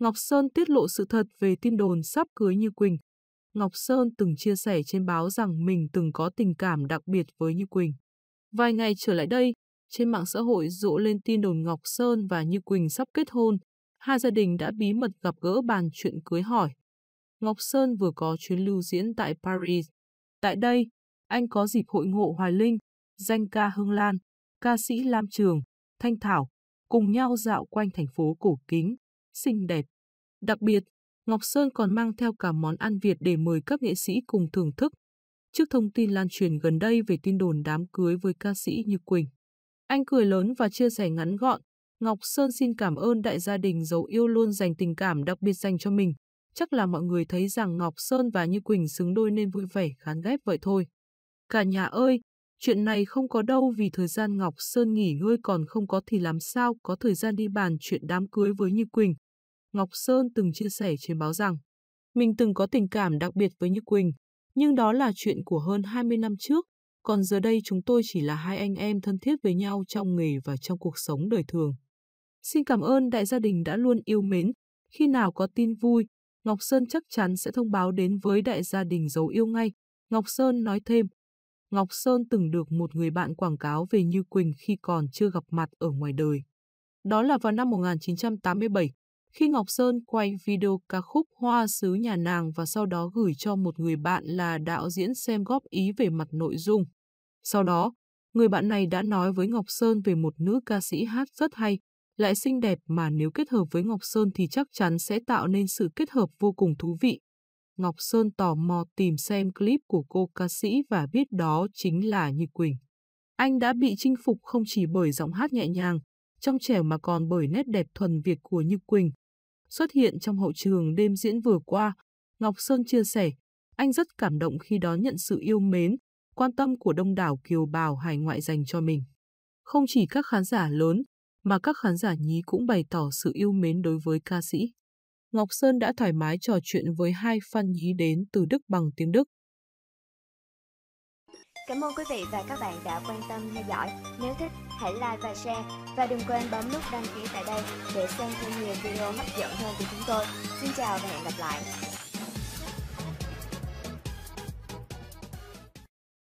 Ngọc Sơn tiết lộ sự thật về tin đồn sắp cưới Như Quỳnh. Ngọc Sơn từng chia sẻ trên báo rằng mình từng có tình cảm đặc biệt với Như Quỳnh. Vài ngày trở lại đây, trên mạng xã hội rộ lên tin đồn Ngọc Sơn và Như Quỳnh sắp kết hôn. Hai gia đình đã bí mật gặp gỡ bàn chuyện cưới hỏi. Ngọc Sơn vừa có chuyến lưu diễn tại Paris. Tại đây, anh có dịp hội ngộ Hoài Linh, danh ca Hương Lan, ca sĩ Lam Trường, Thanh Thảo, cùng nhau dạo quanh thành phố cổ kính xinh đẹp. Đặc biệt, Ngọc Sơn còn mang theo cả món ăn Việt để mời các nghệ sĩ cùng thưởng thức. Trước thông tin lan truyền gần đây về tin đồn đám cưới với ca sĩ Như Quỳnh, anh cười lớn và chia sẻ ngắn gọn, Ngọc Sơn xin cảm ơn đại gia đình dấu yêu luôn dành tình cảm đặc biệt dành cho mình. Chắc là mọi người thấy rằng Ngọc Sơn và Như Quỳnh xứng đôi nên vui vẻ khán ghép vậy thôi. Cả nhà ơi, Chuyện này không có đâu vì thời gian Ngọc Sơn nghỉ ngơi còn không có thì làm sao có thời gian đi bàn chuyện đám cưới với Như Quỳnh. Ngọc Sơn từng chia sẻ trên báo rằng, mình từng có tình cảm đặc biệt với Như Quỳnh, nhưng đó là chuyện của hơn 20 năm trước, còn giờ đây chúng tôi chỉ là hai anh em thân thiết với nhau trong nghề và trong cuộc sống đời thường. Xin cảm ơn đại gia đình đã luôn yêu mến, khi nào có tin vui, Ngọc Sơn chắc chắn sẽ thông báo đến với đại gia đình dấu yêu ngay. Ngọc Sơn nói thêm, Ngọc Sơn từng được một người bạn quảng cáo về Như Quỳnh khi còn chưa gặp mặt ở ngoài đời. Đó là vào năm 1987, khi Ngọc Sơn quay video ca khúc Hoa sứ nhà nàng và sau đó gửi cho một người bạn là đạo diễn xem góp ý về mặt nội dung. Sau đó, người bạn này đã nói với Ngọc Sơn về một nữ ca sĩ hát rất hay, lại xinh đẹp mà nếu kết hợp với Ngọc Sơn thì chắc chắn sẽ tạo nên sự kết hợp vô cùng thú vị. Ngọc Sơn tò mò tìm xem clip của cô ca sĩ và biết đó chính là Như Quỳnh. Anh đã bị chinh phục không chỉ bởi giọng hát nhẹ nhàng, trong trẻo mà còn bởi nét đẹp thuần Việt của Như Quỳnh. Xuất hiện trong hậu trường đêm diễn vừa qua, Ngọc Sơn chia sẻ, anh rất cảm động khi đón nhận sự yêu mến, quan tâm của đông đảo kiều bào hải ngoại dành cho mình. Không chỉ các khán giả lớn, mà các khán giả nhí cũng bày tỏ sự yêu mến đối với ca sĩ. Ngọc Sơn đã thoải mái trò chuyện với hai fan nhí đến từ Đức bằng tiếng Đức. Cảm ơn quý vị và các bạn đã quan tâm theo dõi. Nếu thích, hãy like và share. Và đừng quên bấm nút đăng ký tại đây để xem thêm nhiều video hấp dẫn hơn của chúng tôi. Xin chào và hẹn gặp lại.